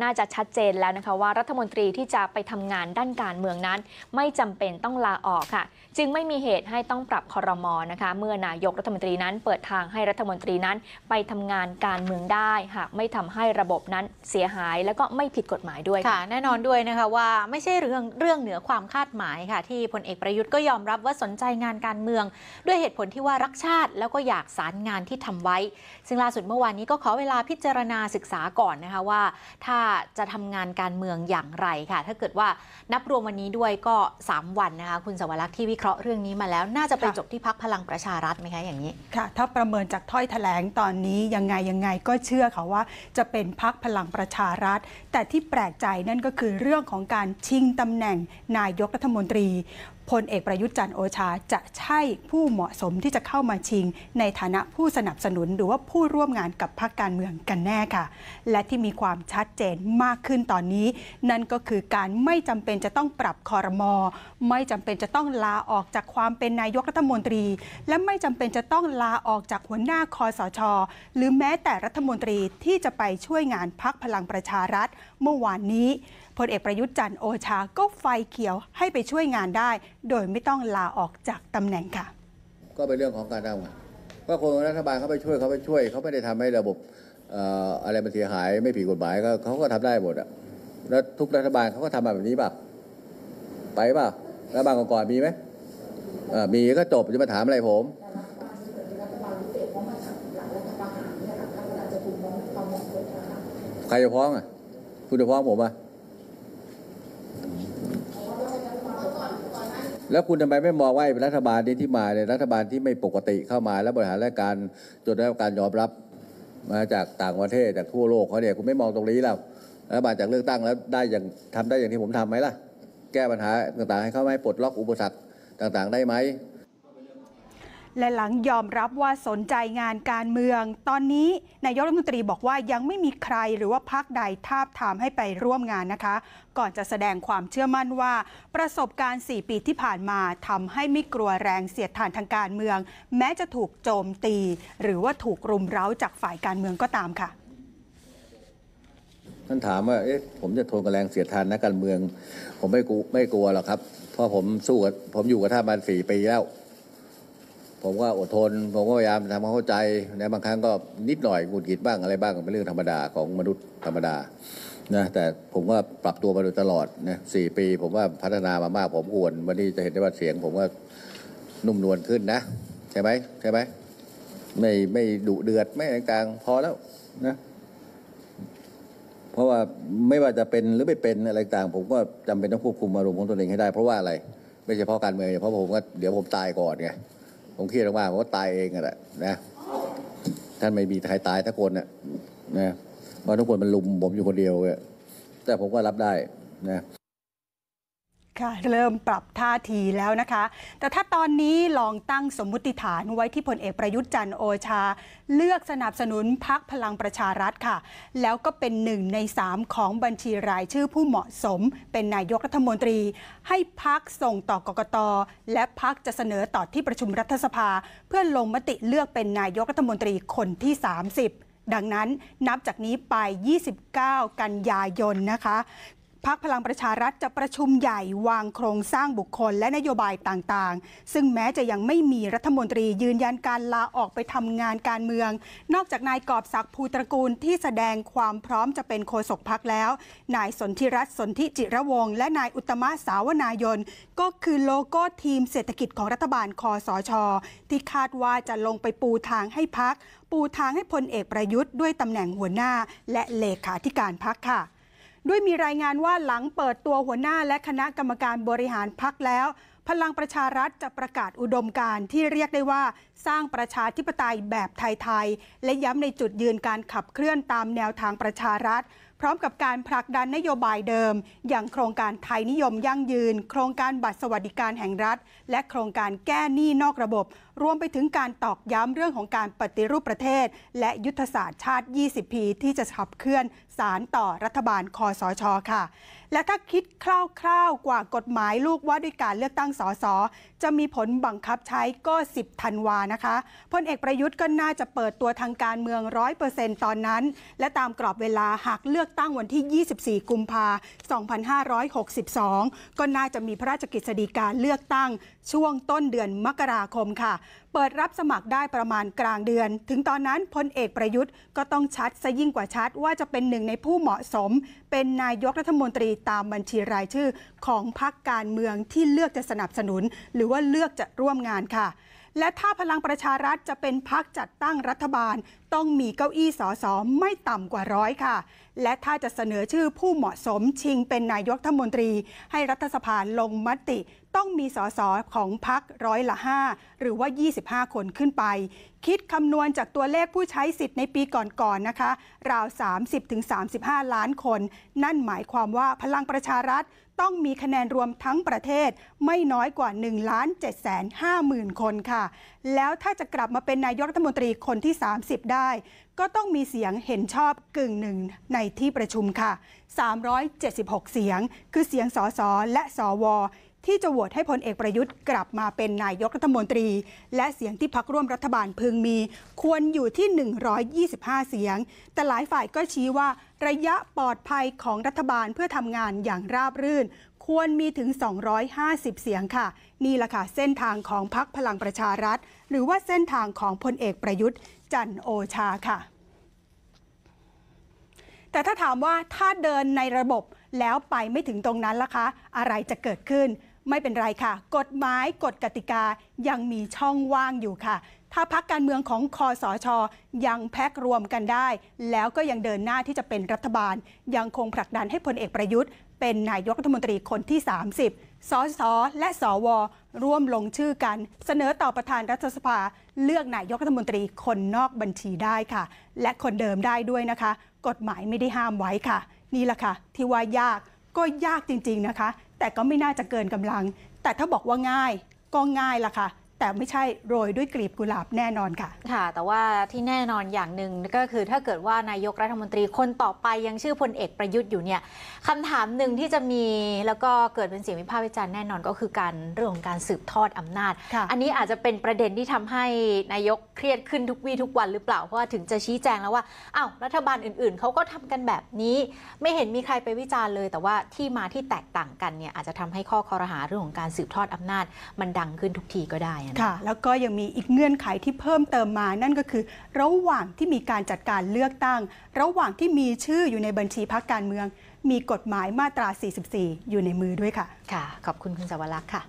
น่าจะชัดเจนแล้วนะคะว่ารัฐมนตรีที่จะไปทำงานด้านการเมืองนั้น ไม่จำเป็นต้องลาออกค่ะ จึงไม่มีเหตุให้ต้องปรับคอรมอนะคะเมื่อนายกรัฐมนตรีนั้น เปิดทางให้รัฐมนตรีนั้น ไปทำงานการเมืองได้หากไม่ทำให้ระบบนั้นเสียหายและก็ไม่ผิดกฎหมายด้วยค่ะ แน่นอนด้วยนะคะว่าไม่ใช่เรื่องเรื่องเหนือความคาดหมายค่ะ ที่พลเอกประยุทธ์ก็ยอมรับว่าสนใจงานการเมือง ด้วยเหตุผลที่ว่ารักชาติ แล้วก็อยากสารงานที่ทำไว้ ซึ่งล่าสุดเมื่อวานนี้ก็ขอเวลาพิจารณาศึกษาก่อนนะคะว่าถ้าจะทำงานการเมืองอย่างไรค่ะ ถ้าเกิดว่านับรวมวันนี้ด้วยก็ 3 วันนะคะคุณสวรักษ์ที่วิเคราะห์เรื่องนี้มาแล้ว น่าจะไปจบที่พักพลังประชารัฐไหมคะอย่างนี้ค่ะถ้าประเมินจากถ้อยแถลงตอนนี้ยังไงยังไงก็เชื่อค่ะว่า จะเป็นพักพลังประชารัฐ แต่ที่แปลกใจนั่นก็คือเรื่องของการชิงตำแหน่ง นายกรัฐมนตรีพลเอกประยุทธ์จันโอชาจะใช่ผู้เหมาะสมที่จะเข้ามาชิงในฐานะผู้สนับสนุนหรือว่าผู้ร่วมงานกับพรรคการเมืองกันแน่ค่ะ และที่มีความชัดเจนมากขึ้นตอนนี้นั่นก็คือการไม่จำเป็นจะต้องปรับคอรมอไม่จำเป็นจะต้องลาออกจากความเป็นนายกรัฐมนตรี และไม่จำเป็นจะต้องลาออกจากหัวหน้าคอสชหรือแม้แต่รัฐมนตรีที่จะไปช่วยงานพักพลังประชารัฐ เมื่อวานนี้ลเอกประยุทธ์จันทร์โอชา ก็ไฟเขียวให้ไปช่วยงานได้ โดยไม่ต้องลาออกจากตำแหน่งค่ะ ก็เป็นเรื่องของการทำงานว่าคนรัฐบาลเขาไปช่วยเขาไปช่วยเขาไม่ได้ทำให้ระบบอะไรมันเสียหายไม่ผิดกฎหมายเขาก็ทำได้หมดอะแล้วทุกรัฐบาลเขาก็ทำแบบนี้ป่ะไปป่ะรัฐบาลก่อนมีไหมมีก็จบจะมาถามอะไรผมใครจะฟ้องอ่ะคุณจะฟ้องผมอ่ะแล้วคุณทำไมไม่มองว่ารัฐบาลนี้ที่มาเนี่ยรัฐบาลที่ไม่ปกติเข้ามาแล้วบริหารราชการจนได้รับการยอมรับ มาจากต่างประเทศจากทั่วโลกเขาเนี่ยคุณไม่มองตรงนี้แล้วรัฐบาลจากเลือกตั้งแล้วได้อย่างทำได้อย่างที่ผมทํำไหมล่ะ แก้ปัญหาต่าง ๆให้เขาไหมปลดล็อกอุปสรรคต่าง ๆ ได้ไหมและหลังยอมรับว่าสนใจงานการเมือง ตอนนี้นายกรัฐมนตรีบอกว่ายังไม่มีใครหรือว่าพรรคใดทาบทามให้ไปร่วมงานนะคะ ก่อนจะแสดงความเชื่อมั่นว่า ประสบการณ์ 4 ปีที่ผ่านมาทำให้ไม่กลัวแรงเสียดทานทางการเมืองแม้จะถูกโจมตี หรือว่าถูกรุมเร้าจากฝ่ายการเมืองก็ตามค่ะท่านถามว่าเอ๊ะผมจะทนกับแรงเสียดทานนักการเมืองผมไม่กลัวไม่กลัวหรอกครับเพราะผมสู้กับผมอยู่กับท่านมาสี่ปีแล้วผมก็อดทน ผมก็พยายามทำความเข้าใจนะบางครั้งก็นิดหน่อยหงุดหงิดบ้างอะไรบ้างเป็นเรื่องธรรมดาของมนุษย์ธรรมดา นะ แต่ผมว่าปรับตัวมาโดยตลอดนะสี่ปี ผมว่าพัฒนามามาก ผมอ้วน วันนี้จะเห็นได้ว่าเสียง ผมว่านุ่มนวลขึ้นนะ ใช่ไหมใช่ไหมไม่ไม่ดุเดือด ไม่ต่างๆพอแล้วนะ เพราะว่าไม่ว่าจะเป็นหรือไม่เป็นอะไรต่าง ผมก็จำเป็นต้องควบคุมอารมณ์ของตัวเองให้ได้ เพราะว่าอะไร ไม่ใช่เพราะการเมืองเพราะผมก็เดี๋ยวผมตายก่อนไงผมเครียดมากผมก็ตายเองอะแหละนะท่านไม่มีใครตายทั้งคนเนี่ยนะเพราะทุกคนมันลุมผมอยู่คนเดียวเยแต่ผมก็รับได้นะเริ่มปรับท่าทีแล้วนะคะ แต่ถ้าตอนนี้ลองตั้งสมมุติฐานไว้ที่พลเอกประยุทธ์จันทร์โอชา เลือกสนับสนุนพักพลังประชารัฐค่ะ แล้วก็เป็นหนึ่งในสามของบัญชีรายชื่อผู้เหมาะสมเป็นนายกรัฐมนตรี ให้พักส่งต่อกกตและพักจะเสนอต่อที่ประชุมรัฐสภา เพื่อลงมติเลือกเป็นนายกรัฐมนตรีคนที่ 30 ดังนั้นนับจากนี้ไป 29 กันยายนนะคะพักพลังประชารัฐจะประชุมใหญ่วางโครงสร้างบุคคลและนโยบายต่างๆ ซึ่งแม้จะยังไม่มีรัฐมนตรียืนยันการลาออกไปทำงานการเมือง นอกจากนายกอบศักดิ์ภูตระกูลที่แสดงความพร้อมจะเป็นโฆษกพักแล้ว นายสนธิรัตน์สนธิจิระวงและนายอุตมะสาวนายน ก็คือโลโก้ทีมเศรษฐกิจของรัฐบาลคอสชที่คาดว่าจะลงไปปูทางให้พักปูทางให้พลเอกประยุทธ์ด้วยตำแหน่งหัวหน้าและเลขาธิการพักค่ะด้วยมีรายงานว่าหลังเปิดตัวหัวหน้าและคณะกรรมการบริหารพักแล้ว พลังประชารัฐจะประกาศอุดมการณ์ที่เรียกได้ว่า สร้างประชาธิปไตยแบบไทยๆและย้ำในจุดยืนการขับเคลื่อนตามแนวทางประชารัฐพร้อมกับการผลักดันนโยบายเดิม อย่างโครงการไทยนิยมยั่งยืน โครงการบัตรสวัสดิการแห่งรัฐ และโครงการแก้หนี้นอกระบบรวมไปถึงการตอกย้ำเรื่องของการปฏิรูปประเทศ และยุทธศาสตร์ชาติ 20 ปี ที่จะขับเคลื่อนสารต่อรัฐบาลคอสช ค่ะ และถ้าคิดคร่าวๆ กว่ากฎหมายลูกว่าด้วยการเลือกตั้งสส จะมีผลบังคับใช้ก็ 10ธันวานะคะพลเอกประยุทธ์ก็น่าจะเปิดตัวทางการเมือง 100%ตอนนั้น และตามกรอบเวลาหากเลือกตั้งวันที่ 24 กุมภา2562 ก็น่าจะมีพระราชกฤษฎีการเลือกตั้งช่วงต้นเดือนมกราคมค่ะเปิดรับสมัครได้ประมาณกลางเดือน ถึงตอนนั้นพลเอกประยุทธ์ก็ต้องชัดซะยิ่งกว่าชัดว่าจะเป็นหนึ่งในผู้เหมาะสม เป็นนายกรัฐมนตรีตามบัญชีรายชื่อ ของพรรคการเมืองที่เลือกจะสนับสนุน หรือว่าเลือกจะร่วมงานค่ะ และถ้าพลังประชารัฐจะเป็นพักจัดตั้งรัฐบาลต้องมีเก้าอี้สอสอไม่ต่ำกว่าร้อยค่ะ และถ้าจะเสนอชื่อผู้เหมาะสมชิงเป็นนายกรัฐมนตรีให้รัฐสภาลงมติ ต้องมีสอสอของพักร้อยละ 5 หรือว่า 25 คนขึ้นไป คิดคำนวณจากตัวเลขผู้ใช้สิทธิ์ในปีก่อนๆนนะคะราว 30-35 ล้านคนนั่นหมายความว่าพลังประชารัฐ ต้องมีคะแนนรวมทั้งประเทศไม่น้อยกว่า1ล้าน7 5 0 0 0 0 คนค่ะ แล้วถ้าจะกลับมาเป็นนายกรัฐมนตรีคนที่ 30ได้ได้ก็ต้องมีเสียงเห็นชอบกึ่งหนึ่งในที่ประชุมค่ะ 376 เสียง คือเสียงสอสอและสวที่จะโหวตให้พลเอกประยุทธ์ กลับมาเป็นนายกรัฐมนตรี และเสียงที่พักร่วมรัฐบาลพึงมีควรอยู่ที่ 125 เสียง แต่หลายฝ่ายก็ชี้ว่าระยะปลอดภัยของรัฐบาลเพื่อทำงานอย่างราบรื่นควรมีถึง 250 เสียงค่ะ นี่แหละค่ะ เส้นทางของพักพลังประชารัฐ หรือว่าเส้นทางของพลเอกประยุทธ์ จันโอชาค่ะ แต่ถ้าถามว่าถ้าเดินในระบบแล้วไปไม่ถึงตรงนั้นล่ะคะอะไรจะเกิดขึ้น ไม่เป็นไรค่ะ กฎหมายกฎกติกายังมีช่องว่างอยู่ค่ะ ถ้าพักการเมืองของคอสชอยังแพ็กรวมกันได้ แล้วก็ยังเดินหน้าที่จะเป็นรัฐบาล ยังคงผลักดันให้พลเอกประยุทธ์เป็นนายกรัฐมนตรีคนที่ 30สสและสว ร่วมลงชื่อกัน เสนอต่อประธานรัฐสภาเลือกนายกรัฐมนตรีคนนอกบัญชีได้ค่ะ และคนเดิมได้ด้วยนะคะ กฎหมายไม่ได้ห้ามไว้ค่ะ นี่แหละค่ะที่ว่ายากก็ยากจริง ๆนะคะ แต่ก็ไม่น่าจะเกินกำลัง แต่ถ้าบอกว่าง่ายก็ง่ายละค่ะแต่ไม่ใช่โรยด้วยกลีบกุหลาบแน่นอนค่ะ ค่ะ แต่ว่าที่แน่นอนอย่างหนึ่งก็คือถ้าเกิดว่านายกรัฐมนตรีคนต่อไปยังชื่อพลเอกประยุทธ์อยู่เนี่ยคำถามหนึ่งที่จะมีแล้วก็เกิดเป็นเสียงวิพากษ์วิจารณ์แน่นอนก็คือการเรื่องของการสืบทอดอำนาจ อันนี้อาจจะเป็นประเด็นที่ทำให้นายกเครียดขึ้นทุกวี่ทุกวัน หรือเปล่า เพราะว่าถึงจะชี้แจงแล้วว่าอ้าวรัฐบาลอื่นๆเขาก็ทำกันแบบนี้ ไม่เห็นมีใครไปวิจารณ์เลย แต่ว่าที่มาที่แตกต่างกันเนี่ยอาจจะทำให้ข้อคอรหาเรื่องของการสืบทอดอำนาจ มันดังขึ้นทุกทีก็ได้ี่ยค่ะ แล้วก็ยังมีอีกเงื่อนไขที่เพิ่มเติมมานั่นก็คือ ระหว่างที่มีการจัดการเลือกตั้ง ระหว่างที่มีชื่ออยู่ในบัญชีพรรคการเมือง มีกฎหมายมาตรา 44 อยู่ในมือด้วยค่ะ ค่ะ ขอบคุณคุณสวรักษ์ค่ะ